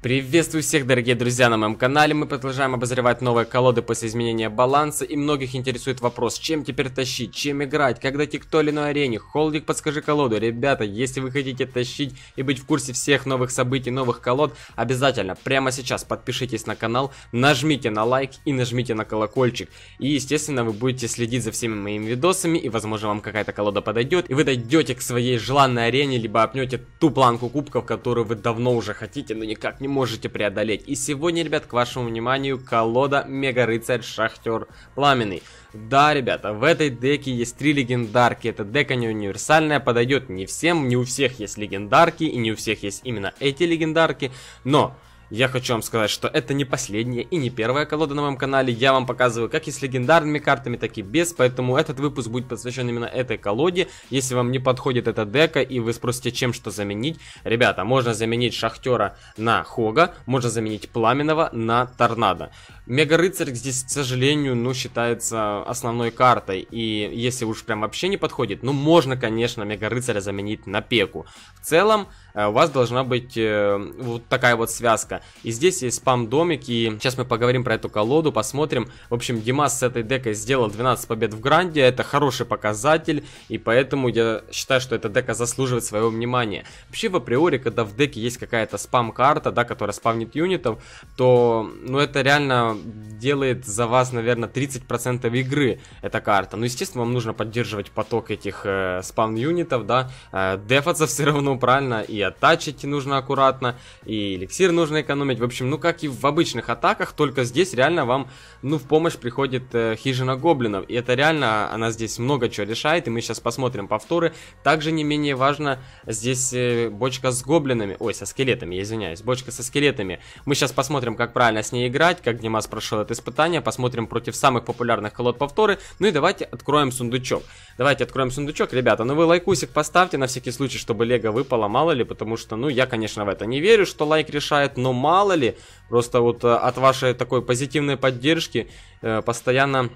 Приветствую всех, дорогие друзья, на моем канале. Мы продолжаем обозревать новые колоды после изменения баланса. И многих интересует вопрос, чем теперь тащить, чем играть, когда дойти к той или иной арене. Холдик, подскажи колоду. Ребята, если вы хотите тащить и быть в курсе всех новых событий, новых колод, обязательно прямо сейчас подпишитесь на канал, нажмите на лайк и нажмите на колокольчик. И, естественно, вы будете следить за всеми моими видосами, и, возможно, вам какая-то колода подойдет, и вы дойдете к своей желанной арене, либо опнете ту планку кубков, которую вы давно уже хотите, но никак не не можете преодолеть. И сегодня, ребят, к вашему вниманию колода Мега Рыцарь Шахтер Пламенный. Да, ребята, в этой деке есть три легендарки. Эта дека не универсальная, подойдет не всем, не у всех есть легендарки и не у всех есть именно эти легендарки. Но я хочу вам сказать, что это не последняя и не первая колода на моем канале. Я вам показываю как и с легендарными картами, так и без. Поэтому этот выпуск будет посвящен именно этой колоде. Если вам не подходит эта дека и вы спросите, чем что заменить. Ребята, можно заменить Шахтера на Хога, можно заменить Пламенного на Торнадо. Мега Рыцарь здесь, к сожалению, ну, считается основной картой. И если уж прям вообще не подходит, ну, можно, конечно, Мега Рыцаря заменить на Пеку. В целом, э, у вас должна быть э, вот такая вот связка. И здесь есть спам-домик, и сейчас мы поговорим про эту колоду, посмотрим. В общем, Димас с этой декой сделал 12 побед в Гранде, это хороший показатель, и поэтому я считаю, что эта дека заслуживает своего внимания. Вообще, в априори, когда в деке есть какая-то спам-карта, да, которая спавнит юнитов, то, ну, это реально делает за вас, наверное, 30% игры эта карта. Ну, естественно, вам нужно поддерживать поток этих э, спаун-юнитов, да, э, дефаться все равно правильно, и оттачить нужно аккуратно, и эликсир нужно экономить. В общем, ну, как и в обычных атаках, только здесь реально вам, ну, в помощь приходит э, хижина гоблинов. И это реально, она здесь много чего решает, и мы сейчас посмотрим повторы. Также не менее важно здесь э, бочка с гоблинами, ой, со скелетами, я извиняюсь, бочка со скелетами. Мы сейчас посмотрим, как правильно с ней играть, как Димас прошел это испытание, посмотрим против самых популярных колод повторы. Ну и давайте откроем сундучок. Давайте откроем сундучок, ребята, ну вы лайкусик поставьте на всякий случай, чтобы лего выпало, мало ли, потому что, ну я, конечно, в это не верю, что лайк решает, но мало ли, просто вот э, от вашей такой позитивной поддержки э, постоянно,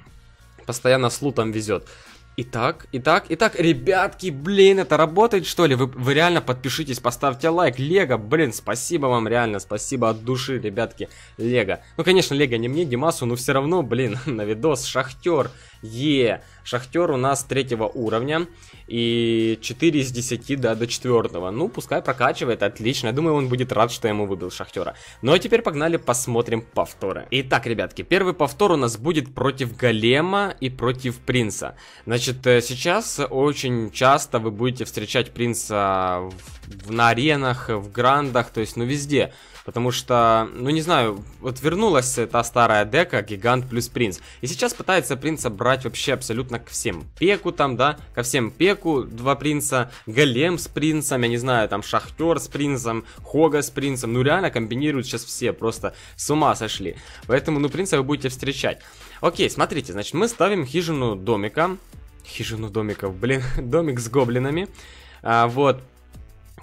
постоянно с лутом везет. Итак, итак, итак, ребятки, блин, это работает что ли? Вы, вы реально подпишитесь, поставьте лайк. Лего, блин, спасибо вам, реально, спасибо от души, ребятки, Лего. Ну, конечно, Лего не мне, Димасу, но все равно, блин, на видос Шахтер. Е, Шахтер у нас третьего уровня и 4 из 10 да, до 4. Ну, пускай прокачивает, отлично. Я думаю, он будет рад, что я ему выбил Шахтера. Ну, а теперь погнали, посмотрим повторы. Итак, ребятки, первый повтор у нас будет против Голема и против Принца. Значит, Значит, э, сейчас очень часто вы будете встречать принца в, на аренах, в грандах, то есть, ну, везде. Потому что, ну не знаю, вот вернулась та старая дека Гигант плюс Принц. И сейчас пытается Принца брать вообще абсолютно ко всем пеку там, да, ко всем пеку два Принца, Голем с Принцем, я не знаю, там Шахтер с Принцем, Хога с Принцем. Ну реально комбинируют сейчас все, просто с ума сошли. Поэтому, ну, Принца вы будете встречать. Окей, смотрите, значит, мы ставим хижину домика Хижину домиков, блин, домик с гоблинами. А, вот,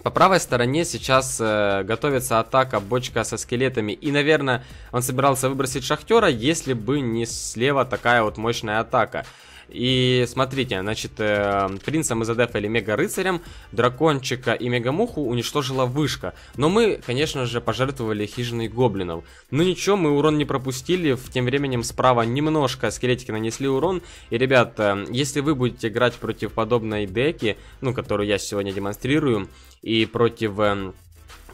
по правой стороне сейчас э, готовится атака бочка со скелетами. И, наверное, он собирался выбросить шахтера, если бы не слева такая вот мощная атака. И смотрите, значит, э, принца мы задефали мега-рыцарем, дракончика и мега-муху уничтожила вышка. Но мы, конечно же, пожертвовали хижиной гоблинов. Ну ничего, мы урон не пропустили, в тем временем справа немножко скелетики нанесли урон. И, ребят, э, если вы будете играть против подобной деки, ну, которую я сегодня демонстрирую, и против... Э,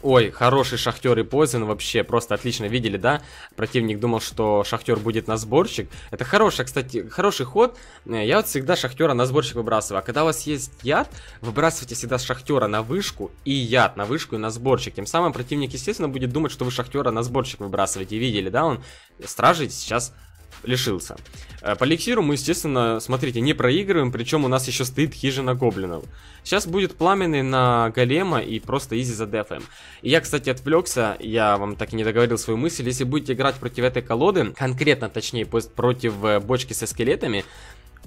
Ой, хороший Шахтер и Позен вообще просто отлично видели, да? Противник думал, что Шахтер будет на сборщик. Это хороший, кстати, хороший ход. Э, я вот всегда Шахтера на сборщик выбрасываю. А когда у вас есть яд, выбрасывайте всегда Шахтера на вышку и яд на вышку и на сборщик. Тем самым противник, естественно, будет думать, что вы Шахтера на сборщик выбрасываете. Видели, да? Он стражей сейчас лишился. Э, по эликсиру мы, естественно, смотрите, не проигрываем, причем у нас еще стоит хижина гоблинов. Сейчас будет пламенный на голема и просто изи за дефом. И я, кстати, отвлекся, я вам так и не договорил свою мысль. Если будете играть против этой колоды, конкретно, точнее, против э, бочки со скелетами,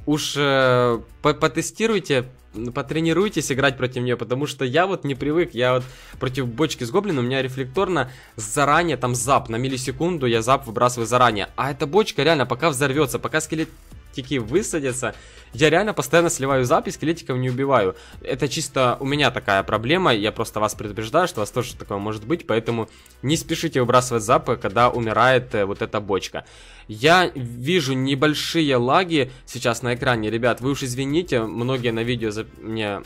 уж э, потестируйте, потренируйтесь играть против нее, потому что я вот не привык, я вот против бочки с гоблином, у меня рефлекторно заранее там зап, на миллисекунду я зап выбрасываю заранее, а эта бочка реально пока взорвется, пока скелет скелетики высадятся. Я реально постоянно сливаю запись, скелетиков не убиваю. Это чисто у меня такая проблема, я просто вас предупреждаю, что у вас тоже такое может быть, поэтому не спешите выбрасывать запы, когда умирает э, вот эта бочка. Я вижу небольшие лаги сейчас на экране, ребят, вы уж извините, многие на видео за... мне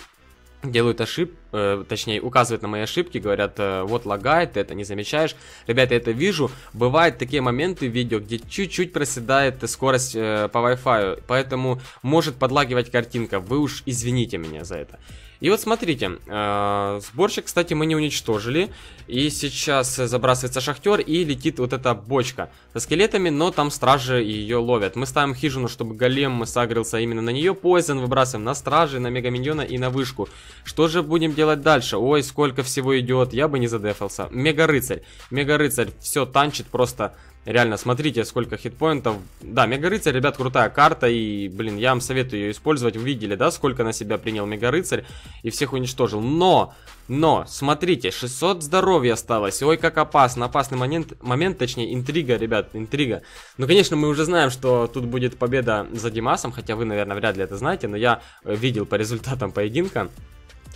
делают ошибки, э, точнее, указывают на мои ошибки, говорят, э, вот лагает, ты это не замечаешь. Ребята, я это вижу. Бывают такие моменты в видео, где чуть-чуть проседает скорость э, по Wi-Fi, поэтому может подлагивать картинка. Вы уж извините меня за это. И вот смотрите, э, сборщик, кстати, мы не уничтожили. И сейчас э, забрасывается шахтер и летит вот эта бочка со скелетами, но там стражи ее ловят. Мы ставим хижину, чтобы голем сагрился именно на нее. Поизон выбрасываем на стражи, на мегаминьона и на вышку. Что же будем делать дальше? Ой, сколько всего идет, я бы не задефался. Мега рыцарь. Мега рыцарь все танчит просто Реально, смотрите, сколько хитпоинтов. Да, Мега Рыцарь, ребят, крутая карта. И, блин, я вам советую ее использовать. Вы видели, да, сколько на себя принял Мега Рыцарь и всех уничтожил. Но, но, смотрите, 600 здоровья осталось. Ой, как опасно. Опасный момент, момент, точнее, интрига, ребят, интрига. Ну, конечно, мы уже знаем, что тут будет победа за Димасом. Хотя вы, наверное, вряд ли это знаете. Но я э, видел по результатам поединка.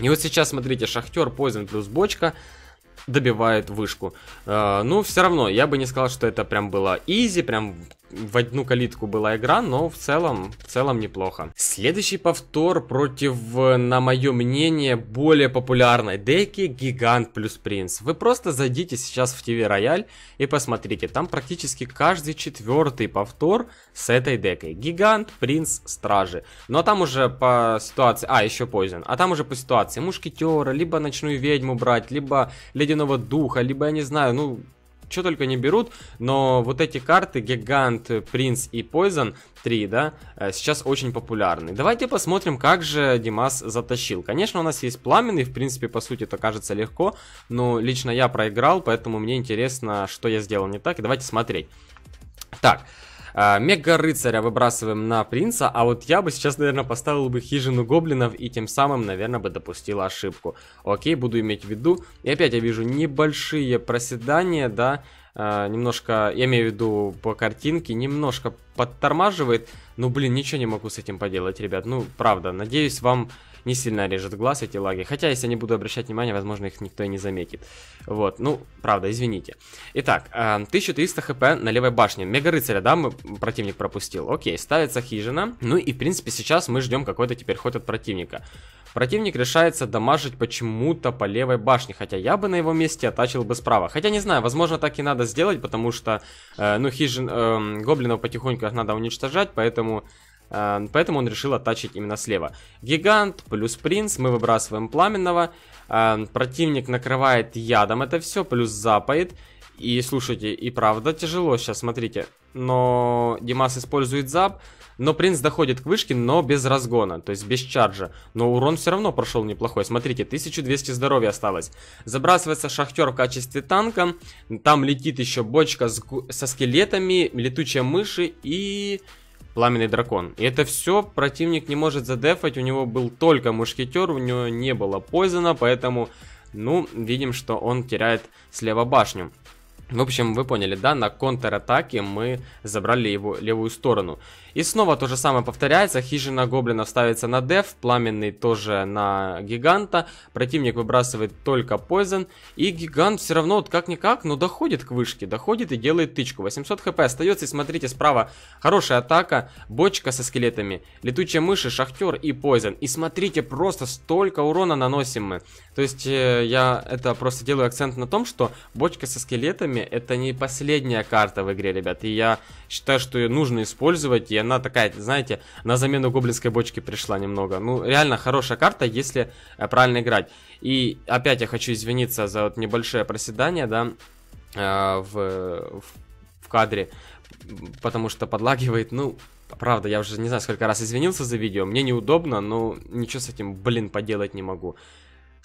И вот сейчас, смотрите, Шахтер, Пойзен плюс бочка добивает вышку. Э, ну, все равно, я бы не сказал, что это прям было easy прям в одну калитку была игра, но в целом, в целом неплохо. Следующий повтор против, на мое мнение, более популярной деки Гигант плюс Принц. Вы просто зайдите сейчас в ТВ Рояль и посмотрите, там практически каждый четвертый повтор с этой декой. Гигант, Принц, Стражи. Но там уже по ситуации, а еще Пойзен, а там уже по ситуации Мушкетера, либо Ночную Ведьму брать, либо Ледяного Духа, либо я не знаю, ну что только не берут, но вот эти карты Гигант, Принц и Пойзон 3, да, э, сейчас очень популярны. Давайте посмотрим, как же Димас затащил. Конечно, у нас есть пламенный, в принципе, по сути, это кажется легко, но лично я проиграл, поэтому мне интересно, что я сделал не так, и давайте смотреть. Так, а, Мега рыцаря выбрасываем на принца, а вот я бы сейчас, наверное, поставил бы хижину гоблинов и тем самым, наверное, бы допустил ошибку. Окей, буду иметь в виду. И опять я вижу небольшие проседания, да, а, немножко, я имею в виду по картинке, немножко подтормаживает. Ну, блин, ничего не могу с этим поделать, ребят. Ну, правда, надеюсь, вам не сильно режет глаз эти лаги. Хотя, если я не буду обращать внимание, возможно, их никто и не заметит. Вот, ну, правда, извините. Итак, 1300 э, хп на левой башне. Мега рыцаря, да, мы, противник пропустил. Окей, ставится хижина. Ну и, в принципе, сейчас мы ждем какой-то теперь ход от противника. Противник решается дамажить почему-то по левой башне, хотя я бы на его месте оттачил бы справа. Хотя не знаю, возможно так и надо сделать, потому что, э, ну, хижин, э, гоблинов потихоньку надо уничтожать, поэтому Эм, поэтому он решил оттачить именно слева. Гигант плюс принц, мы выбрасываем пламенного. Эм, противник накрывает ядом это все, плюс запает. И слушайте, и правда тяжело сейчас, смотрите. Но Димас использует зап, но принц доходит к вышке, но без разгона, то есть без чаржа Но урон все равно прошел неплохой. Смотрите, 1200 здоровья осталось. Забрасывается шахтер в качестве танка. Там летит еще бочка с, со скелетами, летучие мыши и Пламенный Дракон. И это все противник не может задефать, у него был только Мушкетер, у него не было Пойзена, поэтому, ну, видим, что он теряет слева башню. В общем, вы поняли, да, на контратаке мы забрали его левую сторону. И снова то же самое повторяется, хижина гоблина ставится на деф, пламенный тоже на гиганта, противник выбрасывает только пойзен, и гигант все равно, вот как-никак, но доходит к вышке, доходит и делает тычку. 800 хп остается, и смотрите, справа хорошая атака, бочка со скелетами, летучие мыши, шахтер и пойзен. И смотрите, просто столько урона наносим мы. То есть э, я это просто делаю акцент на том, что бочка со скелетами словами, это не последняя карта в игре, ребят. И я считаю, что ее нужно использовать. И она такая, знаете, на замену гоблинской бочки пришла немного. Ну, реально хорошая карта, если э, правильно играть. И опять я хочу извиниться за вот небольшое проседание, да, э, в, в, в кадре. Потому что подлагивает, ну, Правда, я уже не знаю, сколько раз извинился за видео. Мне неудобно, но ничего с этим, блин, поделать не могу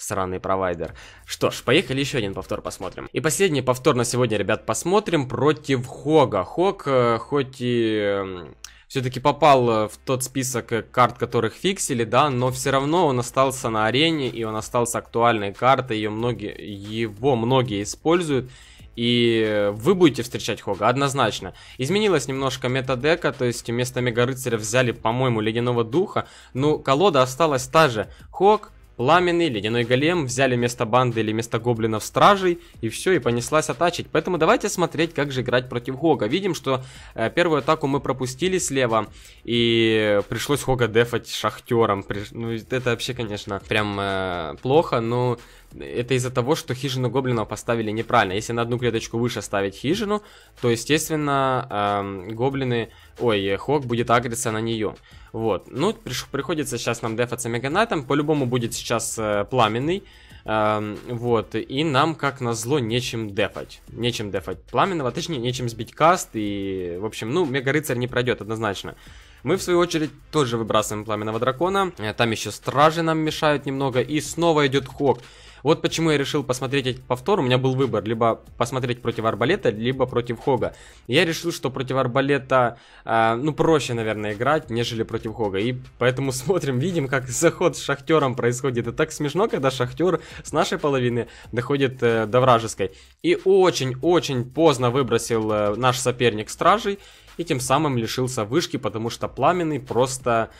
сраный провайдер. Что ж, поехали еще один повтор посмотрим. И последний повтор на сегодня, ребят, посмотрим против Хога. Хог, э, хоть и эм, все-таки попал э, в тот список э, карт, которых фиксили, да, но все равно он остался на арене, и он остался актуальной картой, ее многие, его многие используют, и вы будете встречать Хога, однозначно. Изменилась немножко метадека, то есть вместо Мега Рыцаря взяли, по-моему, Ледяного Духа, но ну, колода осталась та же. Хог, Ламины, Ледяной Голем взяли место банды или место гоблинов стражей, и все, и понеслась атачить. Поэтому давайте смотреть, как же играть против Хога. Видим, что э, первую атаку мы пропустили слева, и пришлось Хога дефать шахтером. При... Ну, это вообще, конечно, прям э, плохо, но это из-за того, что хижину гоблинов поставили неправильно. Если на одну клеточку выше ставить хижину, то, естественно, эм, гоблины... Ой, Хок будет агриться на нее. Вот. Ну, приш... приходится сейчас нам дефаться Меганайтом. По-любому будет сейчас э, пламенный. Эм, вот. И нам, как назло, нечем дефать. Нечем дефать пламенного. Точнее, нечем сбить каст. И, в общем, ну, Мега Рыцарь не пройдет однозначно. Мы, в свою очередь, тоже выбрасываем Пламенного Дракона. Э, там еще Стражи нам мешают немного. И снова идет Хок. Вот почему я решил посмотреть этот повтор. У меня был выбор, либо посмотреть против Арбалета, либо против Хога. Я решил, что против Арбалета, э, ну, проще, наверное, играть, нежели против Хога. И поэтому смотрим, видим, как заход с Шахтером происходит. И так смешно, когда Шахтер с нашей половины доходит э, до вражеской. И очень-очень поздно выбросил э, наш соперник Стражей. И тем самым лишился вышки, потому что Пламенный просто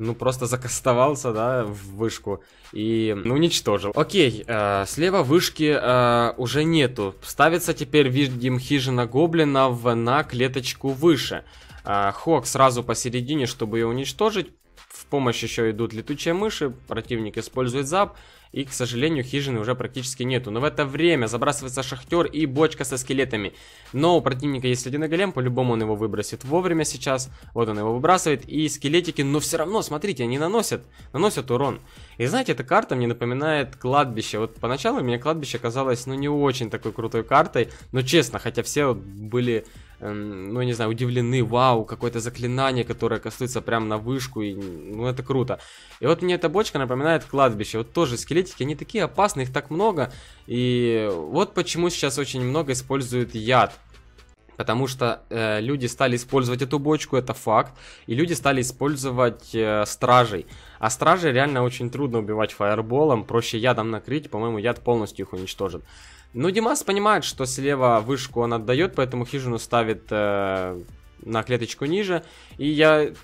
ну, просто закастовался, да, в вышку и, ну, уничтожил. Окей, э, слева вышки э, уже нету. Ставится теперь, видим, хижина в на клеточку выше. Э, Хок сразу посередине, чтобы ее уничтожить. В помощь еще идут летучие мыши, противник использует зап, и, к сожалению, хижины уже практически нету. Но в это время забрасывается шахтер и бочка со скелетами. Но у противника есть ледяной голем, по-любому он его выбросит вовремя сейчас. Вот он его выбрасывает, и скелетики, но все равно, смотрите, они наносят, наносят урон. И знаете, эта карта мне напоминает кладбище. Вот поначалу мне кладбище казалось, ну, не очень такой крутой картой, но честно, хотя все вот были Эм, ну, не знаю, удивлены, вау, какое-то заклинание, которое касается прям на вышку, и, ну, это круто. И вот мне эта бочка напоминает кладбище, вот тоже скелетики, они такие опасные, их так много, и вот почему сейчас очень много используют яд. Потому что э, люди стали использовать эту бочку, это факт. И люди стали использовать э, стражей. А стражей реально очень трудно убивать фаерболом. Проще ядом накрыть, по-моему, яд полностью их уничтожит. Ну, Димас понимает, что слева вышку он отдает, поэтому хижину ставит э, на клеточку ниже. И я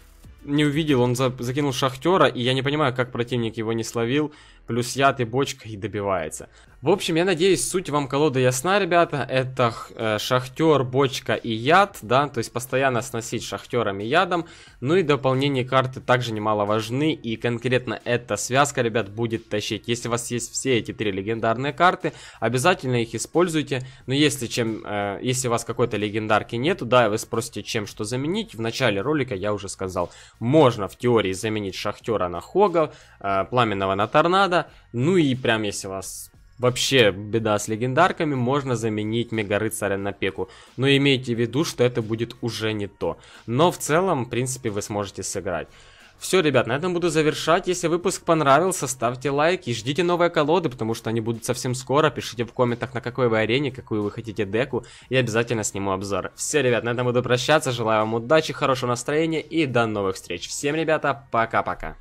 не увидел, он за, закинул шахтера, и я не понимаю, как противник его не словил. Плюс яд и бочка, и добивается. В общем, я надеюсь, суть вам колоды ясна, ребята. Это э, шахтер, бочка и яд, да, то есть постоянно сносить шахтерами ядом. Ну и дополнение карты также немаловажны, и конкретно эта связка, ребят, будет тащить. Если у вас есть все эти три легендарные карты, обязательно их используйте. Но если, чем, э, если у вас какой-то легендарки нету, да, вы спросите, чем что заменить. В начале ролика я уже сказал, можно в теории заменить шахтера на хога, э, пламенного на торнадо. Ну и прям если у вас Вообще беда с легендарками, можно заменить Мега Рыцаря на Пеку. Но имейте в виду, что это будет уже не то. Но в целом, в принципе, вы сможете сыграть. Все, ребят, на этом буду завершать. Если выпуск понравился, ставьте лайк и ждите новые колоды, потому что они будут совсем скоро. Пишите в комментах, на какой вы арене, какую вы хотите деку, и обязательно сниму обзор. Все, ребят, на этом буду прощаться. Желаю вам удачи, хорошего настроения и до новых встреч. Всем, ребята, пока-пока.